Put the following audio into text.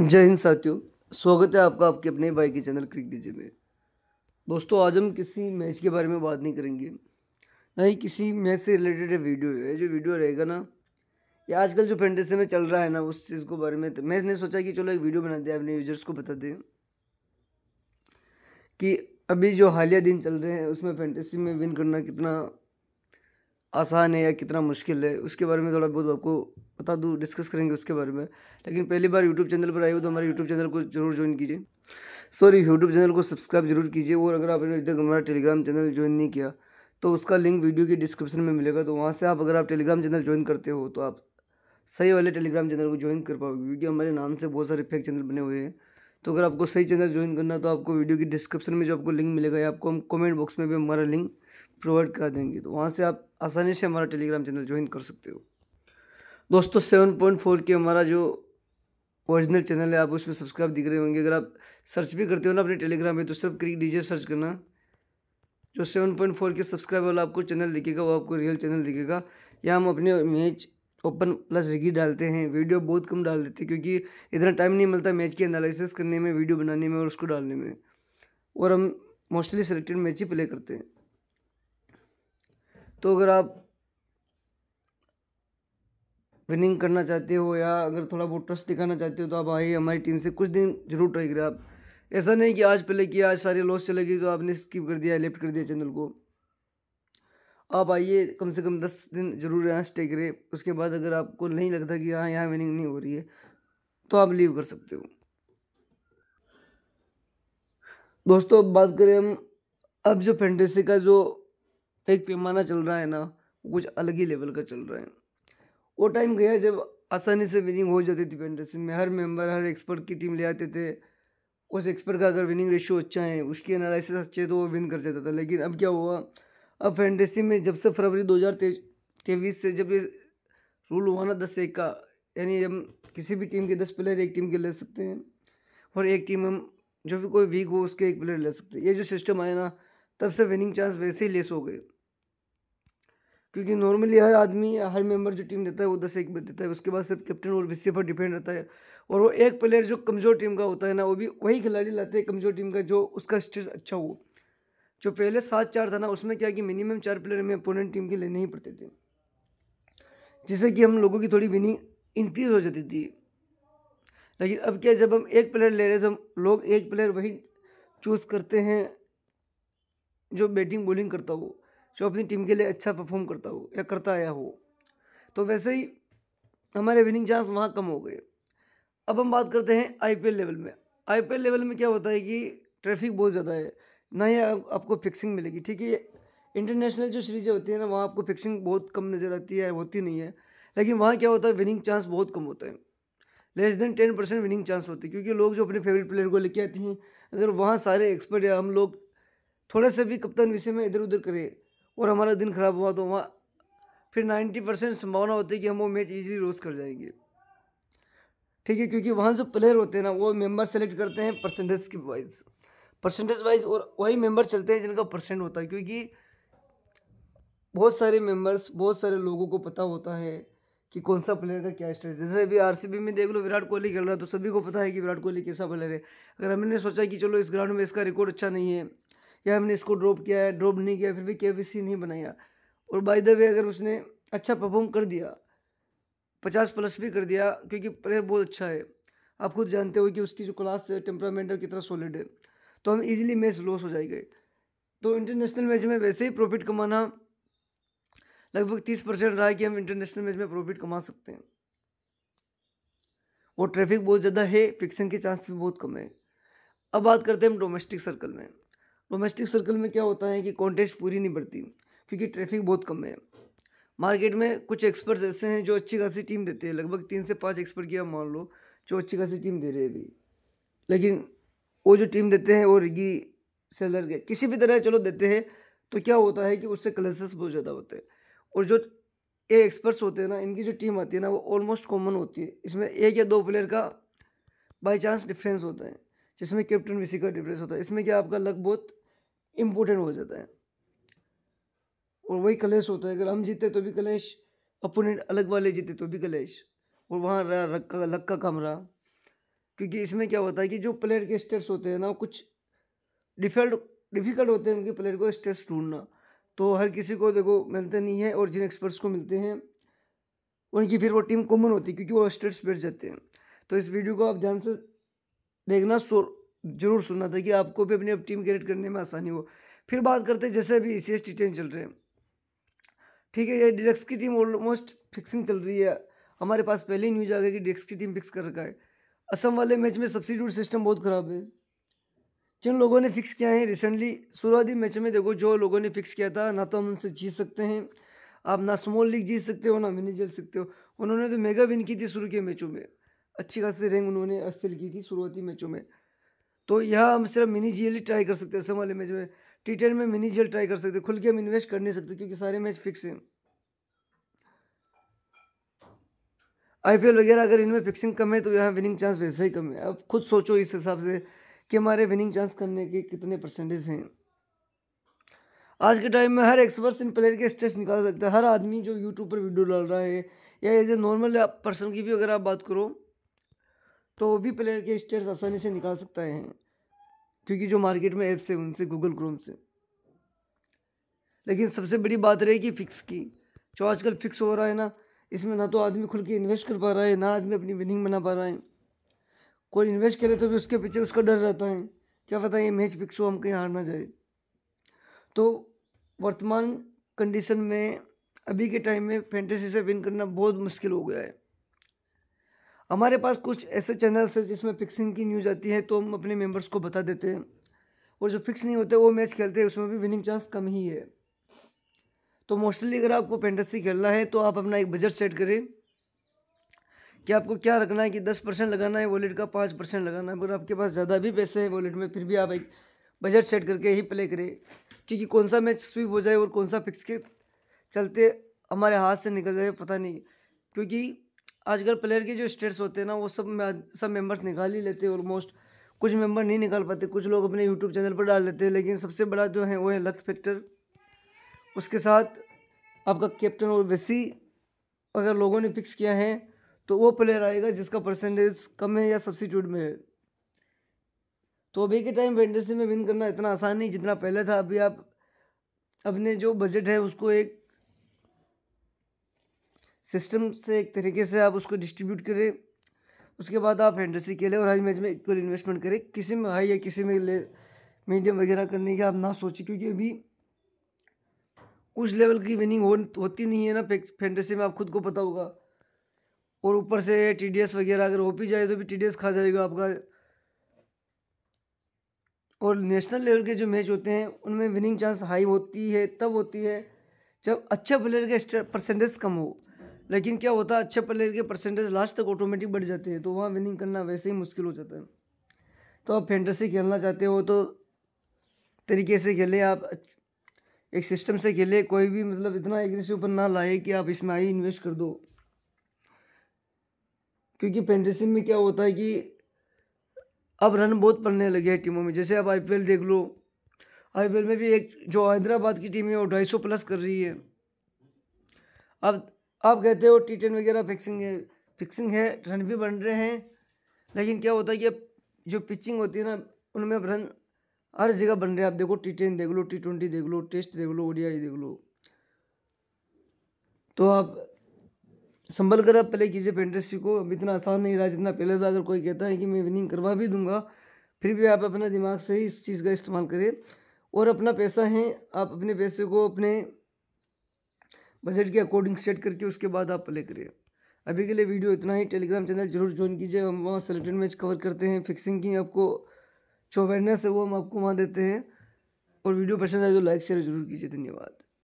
जय हिंद साथियों स्वागत है आपका आपके अपने भाई के चैनल क्रिक डीजे में दोस्तों आज हम किसी मैच के बारे में बात नहीं करेंगे ना ही किसी मैच से रिलेटेड वीडियो है जो वीडियो रहेगा ना ये आजकल जो फेंडेसी में चल रहा है ना उस चीज़ को बारे में तो मैंने सोचा कि चलो एक वीडियो बना दें अपने यूजर्स को बता दें कि अभी जो हालिया दिन चल रहे हैं उसमें फेंटेसी में विन करना कितना आसान है या कितना मुश्किल है उसके बारे में थोड़ा बहुत आपको बता दूँ डिस्कस करेंगे उसके बारे में लेकिन पहली बार यूट्यूब चैनल पर आए हो तो हमारे यूट्यूब चैनल को जरूर ज्वाइन कीजिए सॉरी यूट्यूब चैनल को सब्सक्राइब जरूर कीजिए और अगर आपने अभी तक हमारा टेलीग्राम चैनल ज्वाइन नहीं किया तो उसका लिंक वीडियो की डिस्क्रिप्शन में मिलेगा तो वहाँ से आप अगर आप टेलीग्राम चैनल ज्वाइन करते हो तो आप सही वाले टेलीग्राम चैनल को ज्वाइन कर पाओगे क्योंकि हमारे नाम से बहुत सारे फेक चैनल बने हुए हैं तो अगर आपको सही चैनल ज्वाइन करना है तो आपको वीडियो की डिस्क्रिप्शन में जो आपको लिंक मिलेगा या आपको हम कमेंट बॉक्स में भी हमारा लिंक प्रोवाइड करा देंगे तो वहाँ से आप आसानी से हमारा टेलीग्राम चैनल ज्वाइन कर सकते हो दोस्तों सेवन पॉइंट फोर के हमारा जो ओरिजिनल चैनल है आप उसमें सब्सक्राइब दिख रहे होंगे अगर आप सर्च भी करते हो ना अपने टेलीग्राम में तो सिर्फ क्रिक डीजे सर्च करना जो सेवन पॉइंट फोर के सब्सक्राइब वाला आपको चैनल दिखेगा वो आपको रियल चैनल दिखेगा या हम अपने मैच ओपन प्लस रिगी डालते हैं वीडियो बहुत कम डाल देते हैं क्योंकि इतना टाइम नहीं मिलता मैच की एनालिसिस करने में वीडियो बनाने में और उसको डालने में और हम मोस्टली सेलेक्टेड मैच ही प्ले करते हैं तो अगर आप विनिंग करना चाहते हो या अगर थोड़ा बहुत ट्रस्ट दिखाना चाहते हो तो आप आइए हमारी टीम से कुछ दिन जरूर ट्राई करें आप ऐसा नहीं कि आज पहले किया आज सारे लॉस चले गए तो आपने स्किप कर दिया लेफ्ट कर दिया चैनल को आप आइए कम से कम दस दिन जरूर यहाँ स्टे करें उसके बाद अगर आपको नहीं लगता कि हाँ यहाँ विनिंग नहीं हो रही है तो आप लीव कर सकते हो दोस्तों अब बात करें हम अब जो फेंटेसी का जो एक पैमाना चल रहा है ना कुछ अलग ही लेवल का चल रहा है वो टाइम गया जब आसानी से विनिंग हो जाती थी फेंटेसी में हर मेंबर हर एक्सपर्ट की टीम ले आते थे उस एक्सपर्ट का अगर विनिंग रेशियो अच्छा है उसकी एनालिसिस अच्छे तो वो विन कर जाता था लेकिन अब क्या हुआ अब फैंटेसी में जब से फरवरी दो हज़ार तेईस से जब ये रूल हुआ ना दस एक का यानी हम किसी भी टीम के दस प्लेयर एक टीम के ले सकते हैं और एक टीम हम जो भी कोई वीक हो उसके एक प्लेयर ले सकते हैं ये जो सिस्टम आया ना तब से विनिंग चांस वैसे ही लेस हो गए क्योंकि नॉर्मली हर आदमी हर मेंबर जो टीम देता है वो दस एक में देता है उसके बाद सिर्फ कैप्टन और विस्से पर डिपेंड रहता है और वो एक प्लेयर जो कमज़ोर टीम का होता है ना वो भी वही खिलाड़ी लाते हैं कमज़ोर टीम का जो उसका स्टेटस अच्छा हो जो पहले सात चार था ना उसमें क्या कि मिनिमम चार प्लेयर हमें अपोनेंट टीम के लेने ही पड़ते थे जिससे कि हम लोगों की थोड़ी विनिंग इंक्रीज हो जाती थी लेकिन अब क्या जब हम एक प्लेयर ले रहे थे तो हम लोग एक प्लेयर वही चूज़ करते हैं जो बैटिंग बॉलिंग करता हो जो अपनी टीम के लिए अच्छा परफॉर्म करता हो या करता आया हो तो वैसे ही हमारे विनिंग चांस वहाँ कम हो गए अब हम बात करते हैं आईपीएल लेवल में आईपीएल लेवल में क्या होता है कि ट्रैफिक बहुत ज़्यादा है ना ही आपको फिक्सिंग मिलेगी ठीक है इंटरनेशनल जो सीरीज़ें होती है ना वहाँ आपको फिक्सिंग बहुत कम नज़र आती है होती नहीं है लेकिन वहाँ क्या होता है विनिंग चांस बहुत कम होता है less than ten percent winning chance होती है क्योंकि लोग जो अपने फेवरेट प्लेयर को लेके आती हैं अगर वहाँ सारे एक्सपर्ट या हम लोग थोड़ा सा भी कप्तान विषय में इधर उधर करें और हमारा दिन ख़राब हुआ तो वहाँ फिर नाइन्टी परसेंट संभावना होती है कि हम वो मैच ईजिली रोज़ कर जाएंगे ठीक है क्योंकि वहाँ जो प्लेयर होते हैं ना वो मेम्बर सेलेक्ट करते हैं परसेंटेज के वाइज परसेंटेज वाइज और वही मेंबर चलते हैं जिनका परसेंट होता है क्योंकि बहुत सारे मेंबर्स बहुत सारे लोगों को पता होता है कि कौन सा प्लेयर का क्या स्ट्रेस जैसे अभी आर में देख लो विराट कोहली खेल रहा है तो सभी को पता है कि विराट कोहली कैसा प्लेयर है अगर हमने सोचा कि चलो इस ग्राउंड में इसका रिकॉर्ड अच्छा नहीं है या हमने इसको ड्रॉप किया है ड्रॉप नहीं किया फिर भी के नहीं बनाया और बाय द वे अगर उसने अच्छा परफॉर्म कर दिया पचास प्लस भी कर दिया क्योंकि प्लेयर बहुत अच्छा है आप खुद जानते हो कि उसकी जो क्लास है टेम्परामेंट है कितना सॉलिड है तो हम इजीली मैच लॉस हो जाएंगे तो इंटरनेशनल मैच में वैसे ही प्रॉफिट कमाना लगभग तीस परसेंट रहा है कि हम इंटरनेशनल मैच में प्रॉफिट कमा सकते हैं और ट्रैफिक बहुत ज़्यादा है फिक्सिंग के चांस भी बहुत कम है अब बात करते हैं हम डोमेस्टिक सर्कल में डोमेस्टिक सर्कल में क्या होता है कि कॉन्टेस्ट पूरी नहीं बढ़ती क्योंकि ट्रैफिक बहुत कम है मार्केट में कुछ एक्सपर्ट्स ऐसे हैं जो अच्छी खासी टीम देते हैं लगभग तीन से पाँच एक्सपर्ट की आप मान लो जो अच्छी खासी टीम दे रहे हैं अभी लेकिन वो जो टीम देते हैं वो रिगी सेलर के किसी भी तरह चलो देते हैं तो क्या होता है कि उससे क्लसेस बहुत ज़्यादा होते हैं और जो ए एक्सपर्ट्स होते हैं ना इनकी जो टीम आती है ना वो ऑलमोस्ट कॉमन होती है इसमें एक या दो प्लेयर का बाई चांस डिफरेंस होता है जिसमें कैप्टन विसी का डिफरेंस होता है इसमें क्या आपका लक बहुत इम्पोर्टेंट हो जाता है और वही कलेश होता है अगर हम जीते तो भी कलेश अपोनेंट अलग वाले जीते तो भी कलेश और वहाँ रहा लक का लक का काम रहा क्योंकि इसमें क्या होता है कि जो प्लेयर के स्टेट्स होते हैं ना कुछ डिफल्ट डिफ़िकल्ट होते हैं उनके प्लेयर को स्टेट्स ढूंढना तो हर किसी को देखो मिलते नहीं है और जिन एक्सपर्ट्स को मिलते हैं उनकी फिर वो टीम कॉमन होती है क्योंकि वो स्टेट्स बैठ जाते हैं तो इस वीडियो को आप ध्यान से देखना जरूर सुनना था कि आपको भी अपनी टीम क्रिएट करने में आसानी हो फिर बात करते जैसे अभी सी एस टी टेन चल रहे हैं ठीक है ये डिडक्स की टीम ऑलमोस्ट फिक्सिंग चल रही है हमारे पास पहले ही न्यूज आ गया कि डिडक्स की टीम फिक्स कर रखा है असम वाले मैच में सब्सिट्यूट सिस्टम बहुत ख़राब है जिन लोगों ने फिक्स किया है रिसेंटली शुरुआती मैच में देखो जो लोगों ने फिक्स किया था ना तो हम उनसे जीत सकते हैं आप ना स्मॉल लीग जीत सकते हो ना मिनी जीत सकते हो उन्होंने तो मेगा विन की थी शुरू के मैचों में अच्छी खासी रैंक उन्होंने हासिल की थी शुरुआती मैचों में तो यह हम सिर्फ मिनी जी ही ट्राई कर सकते हैं असम वाले मैच में टी टेन में मिनी जी ट्राई कर सकते खुल के हम इन्वेस्ट कर नहीं सकते क्योंकि सारे मैच फिक्स हैं आई वगैरह अगर इनमें फिक्सिंग कम है तो यहाँ विनिंग चांस वैसे ही कम है अब खुद सोचो इस हिसाब से कि हमारे विनिंग चांस करने के कितने परसेंटेज हैं आज के टाइम में हर एक्सपर्ट इन प्लेयर के स्टेट्स निकाल सकता है हर आदमी जो यूट्यूब पर वीडियो डाल रहा है या एज ए नॉर्मल पर्सन की भी अगर आप बात करो तो वो भी प्लेयर के स्टेट्स आसानी से निकाल सकता है क्योंकि जो मार्केट में ऐप्स है उनसे गूगल क्रोम से लेकिन सबसे बड़ी बात रहेगी फ़िक्स की जो आजकल फिक्स हो रहा है ना इसमें ना तो आदमी खुल के इन्वेस्ट कर पा रहा है ना आदमी अपनी विनिंग बना पा रहा है कोई इन्वेस्ट करे तो भी उसके पीछे उसका डर रहता है क्या पता ये मैच फिक्स हो हम कहीं हार ना जाए तो वर्तमान कंडीशन में अभी के टाइम में फैंटेसी से विन करना बहुत मुश्किल हो गया है हमारे पास कुछ ऐसे चैनल्स हैं जिसमें फिक्सिंग की न्यूज़ आती है तो हम अपने मेंबर्स को बता देते हैं और जो फिक्स नहीं होते वो मैच खेलते हैं उसमें भी विनिंग चांस कम ही है तो मोस्टली अगर आपको फेंटेसी खेलना है तो आप अपना एक बजट सेट करें कि आपको क्या रखना है कि दस परसेंट लगाना है वॉलेट का पाँच परसेंट लगाना है अगर आपके पास ज़्यादा भी पैसे हैं वॉलेट में फिर भी आप एक बजट सेट करके ही प्ले करें क्योंकि कौन सा मैच स्वीप हो जाए और कौन सा फिक्स के चलते हमारे हाथ से निकल जाए पता नहीं क्योंकि आजकल प्लेयर के जो स्टेट्स होते हैं ना वो सब सब मेम्बर्स निकाल ही लेते हैं ऑलमोस्ट कुछ मेम्बर नहीं निकाल पाते कुछ लोग अपने यूट्यूब चैनल पर डाल देते हैं लेकिन सबसे बड़ा जो है वो है लक फैक्टर उसके साथ आपका कैप्टन और वेसी अगर लोगों ने फिक्स किया है तो वो प्लेयर आएगा जिसका परसेंटेज कम है या सब्सिट्यूट में है तो अभी के टाइम फेंटेसी में विन करना इतना आसान नहीं जितना पहले था अभी आप अपने जो बजट है उसको एक सिस्टम से एक तरीके से आप उसको डिस्ट्रीब्यूट करें उसके बाद आप फेंटेसी खेलें और हर मैच में इक्वल इन्वेस्टमेंट करें किसी में हाई या किसी में ले मीडियम वगैरह करने की आप ना सोचें क्योंकि अभी उस लेवल की विनिंग हो, होती नहीं है ना फेंटेसी में आप खुद को पता होगा और ऊपर से टी वगैरह अगर हो भी जाए तो भी टी खा जाएगा आपका और नेशनल लेवल के जो मैच होते हैं उनमें विनिंग चांस हाई होती है तब होती है जब अच्छे प्लेयर के परसेंटेज कम हो लेकिन क्या होता है अच्छे प्लेयर के परसेंटेज लास्ट तक ऑटोमेटिक बढ़ जाते हैं तो वहाँ विनिंग करना वैसे ही मुश्किल हो जाता है तो आप फेंटेसी खेलना चाहते हो तो तरीके से खेलें आप एक सिस्टम से खेले कोई भी मतलब इतना एग्रेसिव ऊपर ना लाए कि आप इसमें आई इन्वेस्ट कर दो क्योंकि फेंटेसी में क्या होता है कि अब रन बहुत पड़ने लगे हैं टीमों में जैसे आप आईपीएल देख लो आईपीएल में भी एक जो हैदराबाद की टीम है वो ढाई सौ प्लस कर रही है अब आप कहते हो टी टेन वगैरह फिक्सिंग है फिक्सिंग है रन भी बन रहे हैं लेकिन क्या होता है कि जो पिचिंग होती है ना उनमें अब रन हर जगह बन रहे आप देखो टी टेन देख लो टी ट्वेंटी देख लो टेस्ट देख लो ओडियाई देख लो तो आप संभल कर आप प्ले कीजिए पेंट्रेसी को अब इतना आसान नहीं रहा जितना पहले था अगर कोई कहता है कि मैं विनिंग करवा भी दूंगा फिर भी आप अपना दिमाग से ही इस चीज़ का इस्तेमाल करें और अपना पैसा है आप अपने पैसे को अपने बजट के अकॉर्डिंग सेट करके उसके बाद आप प्ले करें अभी के लिए वीडियो इतना ही टेलीग्राम चैनल जरूर ज्वाइन कीजिए हम वहाँ सेलेक्टेड मैच कवर करते हैं फिक्सिंग की आपको जो अवेयरनेस है वो हम आपको वहाँ देते हैं और वीडियो पसंद आए तो लाइक शेयर जरूर कीजिए धन्यवाद